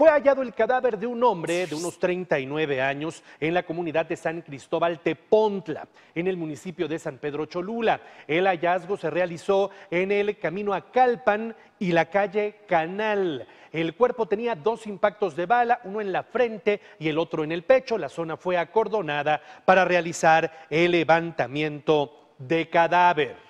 Fue hallado el cadáver de un hombre de unos 39 años en la comunidad de San Cristóbal Tepontla, en el municipio de San Pedro Cholula. El hallazgo se realizó en el camino a Calpan y la calle Canal. El cuerpo tenía dos impactos de bala, uno en la frente y el otro en el pecho. La zona fue acordonada para realizar el levantamiento de cadáver.